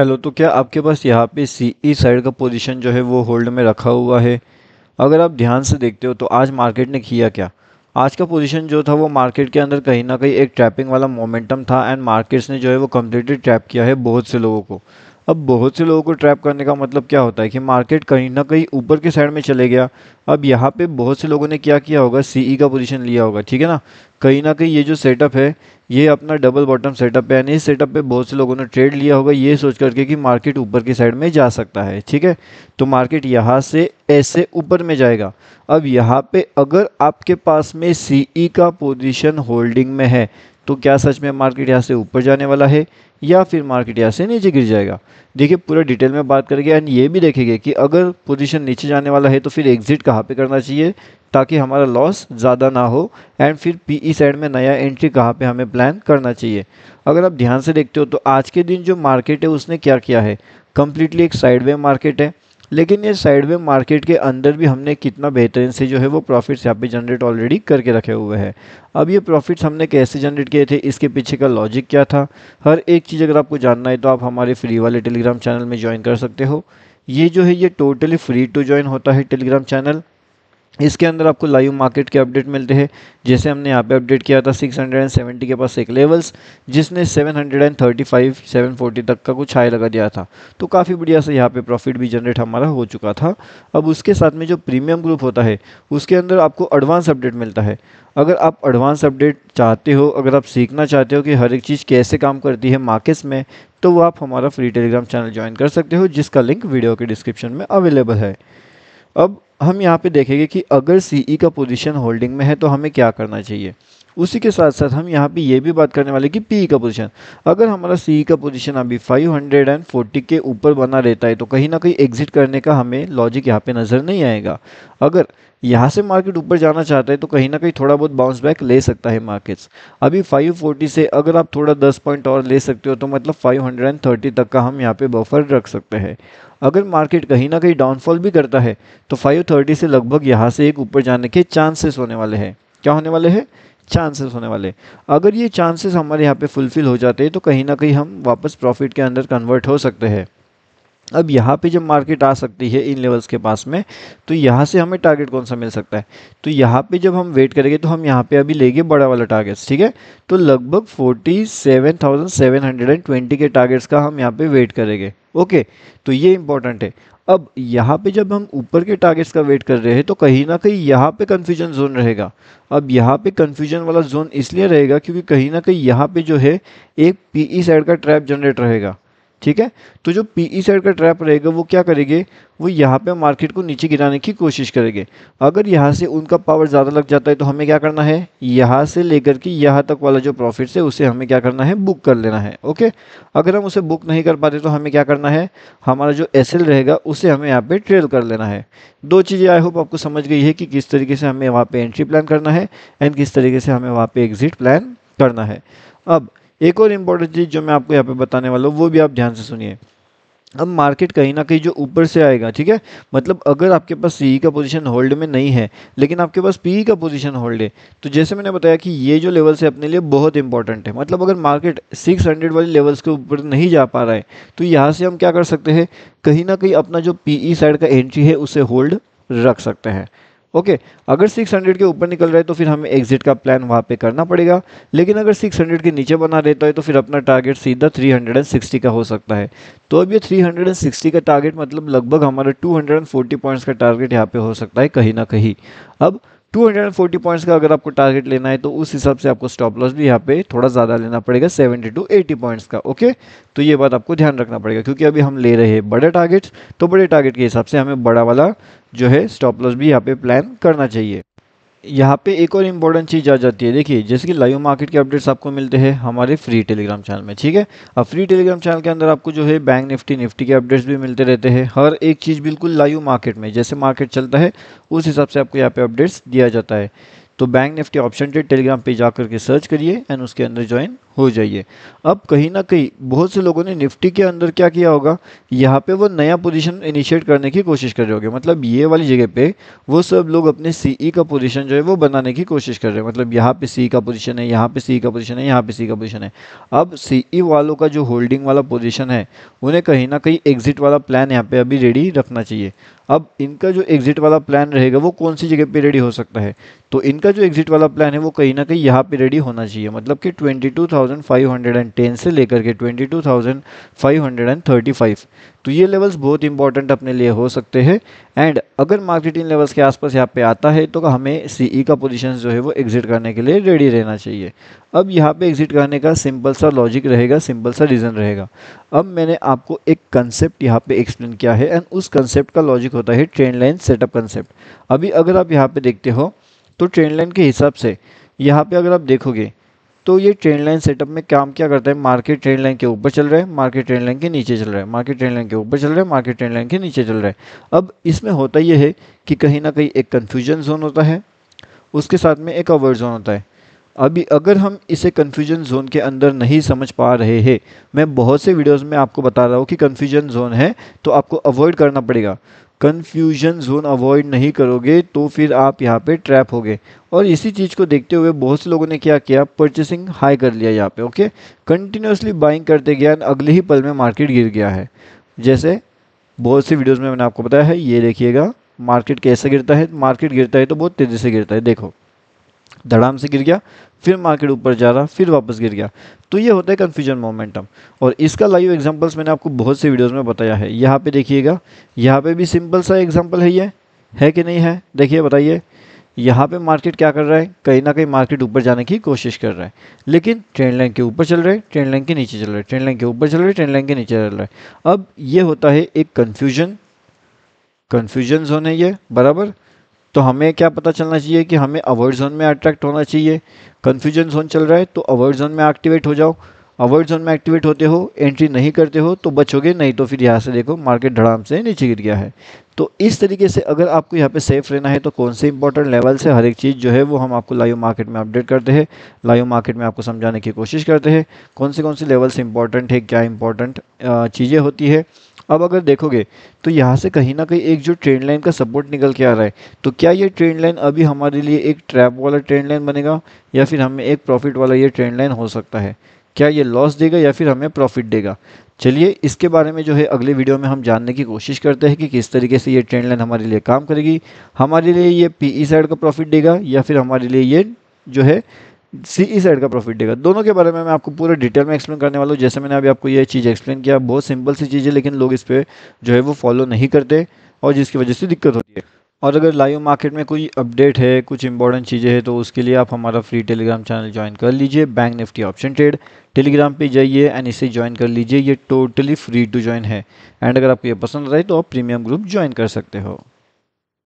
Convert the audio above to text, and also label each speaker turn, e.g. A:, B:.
A: hello तो क्या आपके पास यहाँ पे सी ई साइड का पोजीशन जो है वो होल्ड में रखा हुआ है अगर आप ध्यान से देखते हो तो आज मार्केट ने किया क्या आज का पोजीशन जो था वो मार्केट के अंदर कहीं ना कहीं एक ट्रैपिंग वाला मोमेंटम था एंड मार्केट्स ने जो है वो कम्प्लीटली ट्रैप किया है बहुत से लोगों को अब बहुत से लोगों को ट्रैप करने का मतलब क्या होता है कि मार्केट कहीं ना कहीं ऊपर के साइड में चले गया अब यहाँ पे बहुत से लोगों ने क्या किया होगा सी e का पोजीशन लिया होगा ठीक है ना कहीं ना कहीं ये जो सेटअप है ये अपना डबल बॉटम सेटअप है यानी इस सेटअप पे बहुत से लोगों ने ट्रेड लिया होगा ये सोच करके कि मार्केट ऊपर की साइड में जा सकता है ठीक है तो मार्केट यहाँ से ऐसे ऊपर में जाएगा अब यहाँ पे अगर आपके पास में सी e का पोजिशन होल्डिंग में है तो क्या सच में मार्केट यहाँ से ऊपर जाने वाला है या फिर मार्केट यहाँ से नीचे गिर जाएगा देखिए पूरा डिटेल में बात करेंगे एंड ये भी देखेंगे कि अगर पोजीशन नीचे जाने वाला है तो फिर एग्जिट कहाँ पे करना चाहिए ताकि हमारा लॉस ज़्यादा ना हो एंड फिर पीई साइड e में नया एंट्री कहाँ पे हमें प्लान करना चाहिए अगर आप ध्यान से देखते हो तो आज के दिन जो मार्केट है उसने क्या किया है कम्प्लीटली एक साइडवे मार्केट है लेकिन ये साइड में मार्केट के अंदर भी हमने कितना बेहतरीन से जो है वो प्रॉफिट्स यहाँ पे जनरेट ऑलरेडी करके रखे हुए हैं अब ये प्रॉफिट्स हमने कैसे जनरेट किए थे इसके पीछे का लॉजिक क्या था हर एक चीज़ अगर आपको जानना है तो आप हमारे फ्री वाले टेलीग्राम चैनल में ज्वाइन कर सकते हो ये जो है ये टोटली फ्री टू ज्वाइन होता है टेलीग्राम चैनल इसके अंदर आपको लाइव मार्केट के अपडेट मिलते हैं जैसे हमने यहाँ पे अपडेट किया था 670 के पास एक लेवल्स जिसने 735 740 तक का कुछ हाई लगा दिया था तो काफ़ी बढ़िया से यहाँ पे प्रॉफिट भी जनरेट हमारा हो चुका था अब उसके साथ में जो प्रीमियम ग्रुप होता है उसके अंदर आपको एडवांस अपडेट मिलता है अगर आप एडवांस अपडेट चाहते हो अगर आप सीखना चाहते हो कि हर एक चीज़ कैसे काम करती है मार्केट्स में तो वो आप हमारा फ्री टेलीग्राम चैनल ज्वाइन कर सकते हो जिसका लिंक वीडियो के डिस्क्रिप्शन में अवेलेबल है अब हम यहाँ पे देखेंगे कि अगर सी ई e का पोजीशन होल्डिंग में है तो हमें क्या करना चाहिए उसी के साथ साथ हम यहाँ पे ये भी बात करने वाले कि पी का पोजीशन अगर हमारा सी का पोजीशन अभी 540 के ऊपर बना रहता है तो कहीं ना कहीं एग्जिट करने का हमें लॉजिक यहाँ पे नज़र नहीं आएगा अगर यहाँ से मार्केट ऊपर जाना चाहता है तो कहीं ना कहीं थोड़ा बहुत बाउंस बैक ले सकता है मार्केट्स अभी 540 से अगर आप थोड़ा 10 पॉइंट और ले सकते हो तो मतलब 530 तक का हम यहाँ पे बफर रख सकते हैं अगर मार्केट कहीं ना कहीं डाउनफॉल भी करता है तो 530 से लगभग यहाँ से एक ऊपर जाने के चांसेस होने वाले हैं क्या होने वाले हैं चांसेस होने वाले अगर ये चांसेस हमारे यहाँ पे फुलफ़िल हो जाते हैं तो कहीं ना कहीं हम वापस प्रॉफिट के अंदर कन्वर्ट हो सकते हैं अब यहाँ पे जब मार्केट आ सकती है इन लेवल्स के पास में तो यहाँ से हमें टारगेट कौन सा मिल सकता है तो यहाँ पे जब हम वेट करेंगे तो हम यहाँ पे अभी लेंगे बड़ा वाला टारगेट्स ठीक है तो लगभग 47,720 के टारगेट्स का हम यहाँ पे वेट करेंगे ओके तो ये इंपॉर्टेंट है अब यहाँ पे जब हम ऊपर के टारगेट्स का वेट कर रहे हैं तो कहीं ना कहीं यहाँ पे कन्फ्यूजन जोन रहेगा अब यहाँ पे कन्फ्यूजन वाला जोन इसलिए रहेगा क्योंकि कहीं ना कहीं यहाँ पे जो है एक पी साइड e का ट्रैप जनरेट रहेगा ठीक है तो जो पीई साइड e का ट्रैप रहेगा वो क्या करेंगे वो यहाँ पे मार्केट को नीचे गिराने की कोशिश करेंगे अगर यहाँ से उनका पावर ज़्यादा लग जाता है तो हमें क्या करना है यहाँ से लेकर के यहाँ तक वाला जो प्रॉफिट है उसे हमें क्या करना है बुक कर लेना है ओके अगर हम उसे बुक नहीं कर पाते तो हमें क्या करना है हमारा जो एस रहेगा उसे हमें यहाँ पर ट्रेल कर लेना है दो चीज़ें आई होप आपको समझ गई है कि किस तरीके से हमें वहाँ पर एंट्री प्लान करना है एंड किस तरीके से हमें वहाँ पर एग्जिट प्लान करना है अब एक और इम्पोर्टेंट चीज़ जो मैं आपको यहाँ पे बताने वाला हूँ वो भी आप ध्यान से सुनिए अब मार्केट कहीं ना कहीं जो ऊपर से आएगा ठीक है मतलब अगर आपके पास सी e का पोजीशन होल्ड में नहीं है लेकिन आपके पास पी e का पोजीशन होल्ड है तो जैसे मैंने बताया कि ये जो लेवल्स है अपने लिए बहुत इंपॉर्टेंट है मतलब अगर मार्केट 600 वाले लेवल्स के ऊपर नहीं जा पा रहा है तो यहाँ से हम क्या कर सकते हैं कहीं ना कहीं अपना जो पी साइड e का एंट्री है उसे होल्ड रख सकते हैं ओके अगर 600 के ऊपर निकल रहा है तो फिर हमें एग्जिट का प्लान वहाँ पे करना पड़ेगा लेकिन अगर 600 के नीचे बना रहता है तो फिर अपना टारगेट सीधा 360 का हो सकता है तो अब ये 360 का टारगेट मतलब लगभग हमारा 240 पॉइंट्स का टारगेट यहाँ पे हो सकता है कहीं ना कहीं अब 240 पॉइंट्स का अगर आपको टारगेट लेना है तो उस हिसाब से आपको स्टॉप लॉस भी यहाँ पे थोड़ा ज़्यादा लेना पड़ेगा 70 टू 80 पॉइंट्स का ओके तो ये बात आपको ध्यान रखना पड़ेगा क्योंकि अभी हम ले रहे हैं बड़े टारगेट्स तो बड़े टारगेट के हिसाब से हमें बड़ा वाला जो है स्टॉप लॉस भी यहाँ पे प्लान करना चाहिए यहाँ पे एक और इम्पॉर्टेंट चीज़ आ जाती है देखिए जैसे कि लाइव मार्केट के अपडेट्स आपको मिलते हैं हमारे फ्री टेलीग्राम चैनल में ठीक है अब फ्री टेलीग्राम चैनल के अंदर आपको जो है बैंक निफ्टी निफ्टी के अपडेट्स भी मिलते रहते हैं हर एक चीज़ बिल्कुल लाइव मार्केट में जैसे मार्केट चलता है उस हिसाब से आपको यहाँ पे अपडेट्स दिया जाता है तो बैंक निफ्टी ऑप्शन टेलीग्राम पे जा करके सर्च करिए एंड उसके अंदर ज्वाइन हो जाइए अब कहीं ना कहीं बहुत से लोगों ने निफ्टी के अंदर क्या किया होगा यहाँ पे वो नया पोजीशन इनिशिएट करने की कोशिश कर रहे होंगे मतलब ये वाली जगह पे वो सब लोग अपने सीई e का पोजीशन जो है वो बनाने की कोशिश कर रहे हैं मतलब यहाँ पे सीई e का पोजीशन है यहाँ पे सीई e का पोजीशन है यहाँ पे सीई का पोजिशन है अब सी वालों का जो होल्डिंग वाला पोजिशन है उन्हें कहीं ना कहीं एग्जिट वाला प्लान यहाँ पर अभी रेडी रखना चाहिए अब इनका जो एग्जिट वाला प्लान रहेगा वो कौन सी जगह पे रेडी हो सकता है तो इनका जो एग्जिट वाला प्लान है वो कहीं ना कहीं यहाँ पे रेडी होना चाहिए मतलब कि ट्वेंटी टू 21,510 से लेकर के 22,535 तो ये लेवल्स बहुत इंपॉर्टेंट अपने लिए हो सकते हैं एंड अगर मार्केट इन लेवल्स के आसपास यहाँ पे आता है तो हमें सी e का पोजीशन जो है वो एग्जिट करने के लिए रेडी रहना चाहिए अब यहाँ पे एग्जिट करने का सिंपल सा लॉजिक रहेगा सिंपल सा रीज़न रहेगा अब मैंने आपको एक कंसेप्ट यहाँ पे एक्सप्लेन किया है एंड उस कंसेप्ट का लॉजिक होता है ट्रेन लाइन सेटअप कंसेप्ट अभी अगर आप यहाँ पे देखते हो तो ट्रेन लाइन के हिसाब से यहाँ पे अगर आप देखोगे तो ये ट्रेन लाइन सेटअप में काम क्या करता है मार्केट ट्रेन लाइन के ऊपर चल रहा है मार्केट ट्रेन लाइन के नीचे चल रहा है मार्केट ट्रेन लाइन के ऊपर चल रहा है मार्केट ट्रेन लाइन के नीचे चल रहा है अब इसमें होता यह है कि कहीं ना कहीं एक कन्फ्यूजन जोन होता है उसके साथ में एक अवर्ड जोन होता है अभी अगर हम इसे कन्फ्यूजन जोन के अंदर नहीं समझ पा रहे हैं मैं बहुत से वीडियोस में आपको बता रहा हूँ कि कन्फ्यूजन जोन है तो आपको अवॉइड करना पड़ेगा कन्फ्यूजन जोन अवॉइड नहीं करोगे तो फिर आप यहाँ पे ट्रैप होगे और इसी चीज़ को देखते हुए बहुत से लोगों ने क्या किया परचेसिंग हाई कर लिया यहाँ पे ओके कंटिन्यूसली बाइंग करते गया अगले ही पल में मार्केट गिर गया है जैसे बहुत सी वीडियोज़ में मैंने आपको बताया है ये देखिएगा मार्केट कैसे गिरता है मार्केट गिरता है तो बहुत तेज़ी से गिरता है देखो धड़ाम से गिर गया फिर मार्केट ऊपर जा रहा फिर वापस गिर गया तो ये होता है कन्फ्यूजन मोमेंटम और इसका लाइव एग्जांपल्स मैंने आपको बहुत से वीडियोस में बताया है यहाँ पे देखिएगा यहाँ पे भी सिंपल सा एग्जांपल है ये है कि नहीं है देखिए बताइए यहाँ पे मार्केट क्या कर रहा है कहीं ना कहीं मार्केट ऊपर जाने की कोशिश कर रहा है लेकिन ट्रेंड लाइन के ऊपर चल रहा है ट्रेंड लाइन के नीचे चल रहा है ट्रेंड लाइन के ऊपर चल रहे है ट्रेंड लाइन के नीचे चल रहा है अब ये होता है एक कन्फ्यूजन कन्फ्यूजन जोन है ये बराबर तो हमें क्या पता चलना चाहिए कि हमें अवॉइड जोन में अट्रैक्ट होना चाहिए कन्फ्यूजन जोन चल रहा है तो अवॉइड जोन में एक्टिवेट हो जाओ अवॉइड जोन में एक्टिवेट होते हो एंट्री नहीं करते हो तो बचोगे नहीं तो फिर यहाँ से देखो मार्केट धड़ाम से नीचे गिर गया है तो इस तरीके से अगर आपको यहाँ पे सेफ रहना है तो कौन से इंपॉर्टेंट लेवल से हर एक चीज़ जो है वो हम आपको लाइव मार्केट में अपडेट करते हैं लाइव मार्केट में आपको समझाने की कोशिश करते हैं कौन से कौन से लेवल से इंपॉर्टेंट है क्या इंपॉर्टेंट चीज़ें होती है अब अगर देखोगे तो यहाँ से कहीं ना कहीं एक जो ट्रेंड लाइन का सपोर्ट निकल के आ रहा है तो क्या ये ट्रेंड लाइन अभी हमारे लिए एक ट्रैप वाला ट्रेंड लाइन बनेगा या फिर हमें एक प्रॉफिट वाला ये ट्रेंड लाइन हो सकता है क्या ये लॉस देगा या फिर हमें प्रॉफिट देगा चलिए इसके बारे में जो है अगले वीडियो में हम जानने की कोशिश करते हैं कि किस तरीके से ये ट्रेंड लाइन हमारे लिए काम करेगी हमारे लिए ये ई साइड e का प्रॉफिट देगा या फिर हमारे लिए ये जो है ई साइड e का प्रॉफिट देगा दोनों के बारे में मैं आपको पूरे डिटेल में एक्सप्लेन करने वाला हूँ जैसे मैंने अभी आपको ये चीज़ एक्सप्लेन किया बहुत सिंपल सी चीज़ है लेकिन लोग इस पर जो है वो फॉलो नहीं करते और जिसकी वजह से दिक्कत होती है और अगर लाइव मार्केट में कोई अपडेट है कुछ इंपॉर्टेंट चीज़ें हैं तो उसके लिए आप हमारा फ्री टेलीग्राम चैनल ज्वाइन कर लीजिए bank Nifty option trade Telegram पे जाइए एंड इसे ज्वाइन कर लीजिए ये टोटली फ्री टू ज्वाइन है एंड अगर आपको ये पसंद आए तो आप प्रीमियम ग्रुप ज्वाइन कर सकते हो